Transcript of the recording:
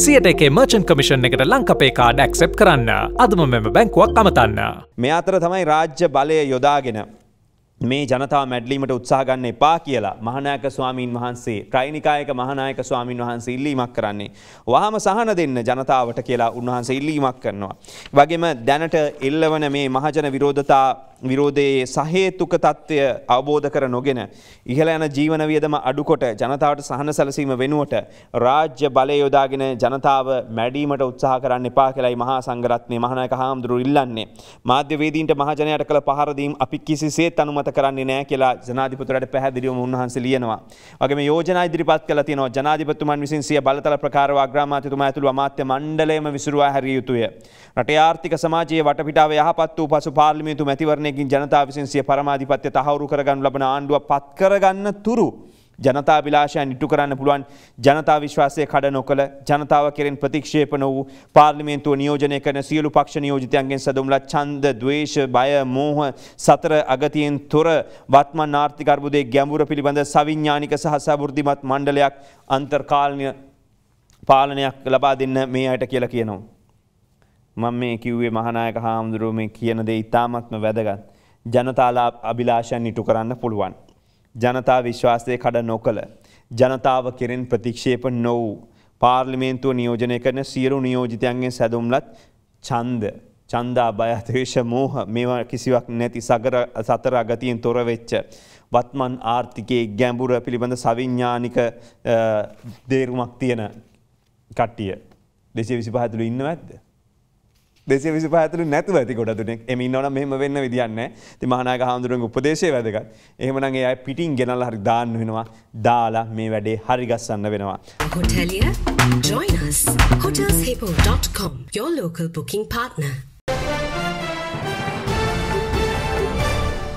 සියට එකේ මර්චන් කමිෂන් එකට ලංකපේ කාඩ ඇක්සෙප් කරන්න අදම මෙම බැංකුවක් අමතන්න. මේ අතර තමයි රාජ්‍ය බලය යොදාගෙන. මේ ජනතා මැඩලීමට උත්සාගන්න එපා කියලා මහනායක ස්වාමීන් වහන්සේ ට්‍රයිනිකායක මහනායක ස්වාමීන් වහන්සේ ඉල්ලීමක් කරන්නේ. වහම සහන දෙන්න ජනතාවට කියලා උන්වහන්සේ ඉල්ලීමක් කරනවා. වගේම දැනට එල්ලවන මේ මහජන විරෝධතා විරෝධයේ සහේතුක තත්ත්වය අවබෝධ කර නොගෙන ඉහළ යන ජීවන වියදම අඩුකොට ජනතාවට සහන සැලසීම වෙනුවට රාජ්‍ය බලය යොදාගෙන ජනතාව මැඩීමට උත්සාහ කරන්න එපා කියලායි මහා සංඝරත්නයේ මහානායක හාමුදුරු ඉල්ලන්නේ මාධ්‍යවේදීන්ට මහජනයාට කළ පහර දීම් අපි කිසිසේත් අනුමත කරන්නේ නැහැ කියලා ජනාධිපතිතුරාට පැහැදිලිවම උන්වහන්සේ ලියනවා. වගේම යෝජනා ඉදිරිපත් කළා තියෙනවා ජනාධිපතිතුමන් විසින් සිය බලතල ප්‍රකාරව අග්‍රාමාත්‍යතුමා ඇතුළු අමාත්‍ය මණ්ඩලයම විසිරුවා හැරිය යුතුය. රටේ ආර්ථික සමාජයේ වටපිටාව යහපත් වූ පසු පාර්ලිමේන්තු මැතිවරණ ක්‍රමවේදනයකින් ජනතාව විසින් සිය පරමාධිපත්‍ය තහවුරු කරගන්න ලබන ආණ්ඩුව පත් කරගන්න තුරු ජනතා විලාශයන් ඉටු කරන්න පුළුවන් ජනතා විශ්වාසය කඩ නොකළ ජනතාව කෙරෙන් ප්‍රතික්ෂේප නොවූ පාර්ලිමේන්තුව නියෝජනය කරන සියලු පක්ෂ නියෝජතයන්ගෙන් සදුම්ල චන්ද දවේශ බය මෝහ සතර අගතියෙන් තොර වත්මන් ආර්ථිකර්බුදේ ගැඹුර පිළිබඳ සවිඥානික සහ සබෘද්ධිමත් මණ්ඩලයක් අන්තර්කාලනය පාලනයක් ලබා දෙන්න මේ අයට කියලා කියනවා. මම මේ කිව්වේ මහනායක හාමුදුරුව මේ කියන දේ ඉතාමත්ම වැදගත්. ජනතාලා අභිලාෂයන් ඉටු කරන්න පුළුවන්. ජනතා විශ්වාසය කඩ නොකළ. ජනතාව කෙරෙන් ප්‍රතික්ෂේප නොවූ. පාර්ලිමේන්තුව නියෝජනය කරන සියලු නියෝජිතයන්ගේ සැදුම්ලත් චන්ද. චන්දා භයතේශ මෝහ මේවා කිසිවක් නැති සගර සතර අගතියෙන් තොර වෙච්ච. වත්මන් ආර්ථිකයේ ගැඹුර පිළිබඳ සවිඤ්ඥානික දේරුමක් තියෙන කට්ටිය. දෙසේ විසි පහතුළ ඉන්න ඇත්ද. දෙසේ විසි පහතුර නැතුව ඇති ගොඩදුනෙක් එම නොන මෙම වෙන්න විදින්න ති මහනාක හාමුදුරුවන් උපදේශය වැදක එහමනගේ අය පිටින් ගෙනල් හරි දාන්න වෙනවා දාලා මේ වැඩේ හරිගස්සන්න වෙනවා. හොටලිය ජොයිනස් හොටල්ස් හිපෝ.com යෝ ලෝකල් බුකින් පාත්නෑ.